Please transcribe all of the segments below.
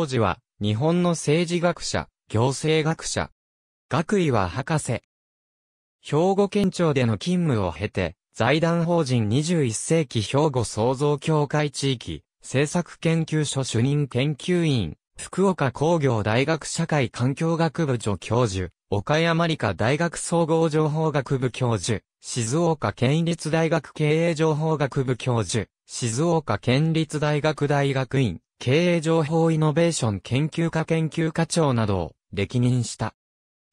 当時は、日本の政治学者、行政学者。学位は博士。兵庫県庁での勤務を経て、財団法人21世紀兵庫創造協会地域、政策研究所主任研究員、福岡工業大学社会環境学部助教授、岡山理科大学総合情報学部教授、静岡県立大学経営情報学部教授、静岡県立大学大学院、経営情報イノベーション研究科研究課長などを歴任した。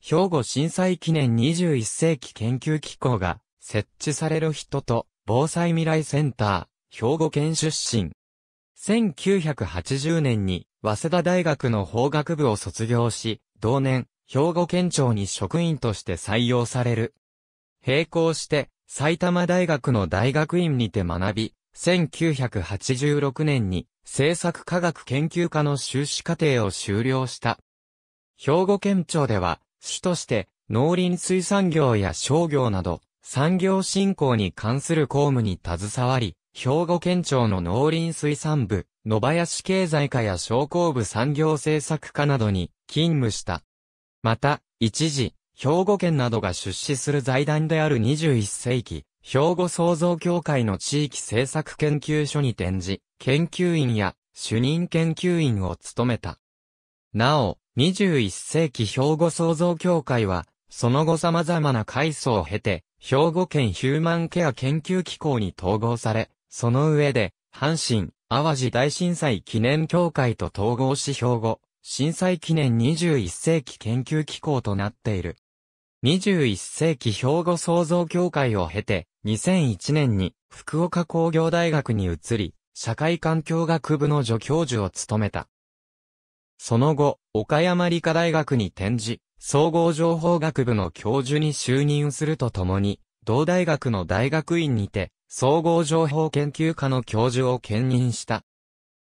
兵庫震災記念21世紀研究機構が設置される人と防災未来センター、兵庫県出身。1980年に早稲田大学の法学部を卒業し、同年、兵庫県庁に職員として採用される。並行して、埼玉大学の大学院にて学び、1986年に政策科学研究科の修士課程を修了した。兵庫県庁では、主として農林水産業や商業など、産業振興に関する公務に携わり、兵庫県庁の農林水産部、野林経済課や商工部産業政策課などに勤務した。また、一時、兵庫県などが出資する財団である21世紀兵庫創造協会の地域政策研究所に展示、研究員や主任研究員を務めた。なお、21世紀兵庫創造協会は、その後様々な階層を経て、兵庫県ヒューマンケア研究機構に統合され、その上で、阪神、淡路大震災記念協会と統合し兵庫、震災記念21世紀研究機構となっている。21世紀兵庫創造協会を経て、2001年に福岡工業大学に移り、社会環境学部の助教授を務めた。その後、岡山理科大学に転じ、総合情報学部の教授に就任するとともに、同大学の大学院にて、総合情報研究科の教授を兼任した。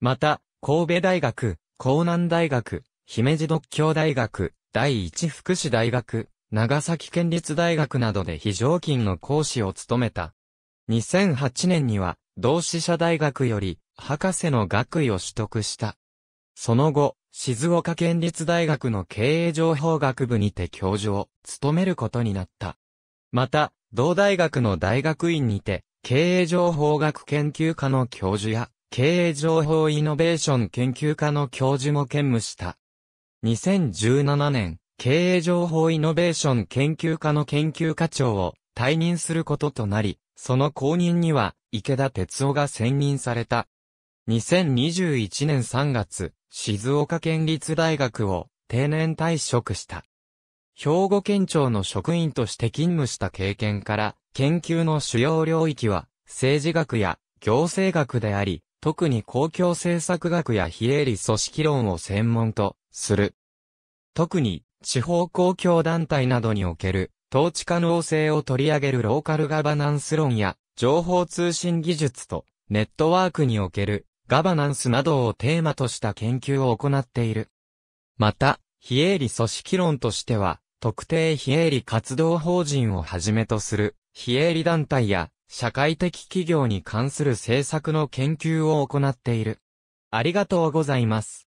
また、神戸大学、江南大学、姫路独協大学、第一福祉大学、長崎県立大学などで非常勤の講師を務めた。2008年には、同志社大学より、博士の学位を取得した。その後、静岡県立大学の経営情報学部にて教授を務めることになった。また、同大学の大学院にて、経営情報学研究科の教授や、経営情報イノベーション研究科の教授も兼務した。2017年、経営情報イノベーション研究科の研究課長を退任することとなり、その後任には池田哲夫が選任された。2021年3月、静岡県立大学を定年退職した。兵庫県庁の職員として勤務した経験から、研究の主要領域は政治学や行政学であり、特に公共政策学や非営利組織論を専門とする。特に地方公共団体などにおける統治可能性を取り上げるローカルガバナンス論や情報通信技術とネットワークにおけるガバナンスなどをテーマとした研究を行っている。また、非営利組織論としては、特定非営利活動法人をはじめとする非営利団体や社会的企業に関する政策の研究を行っている。ありがとうございます。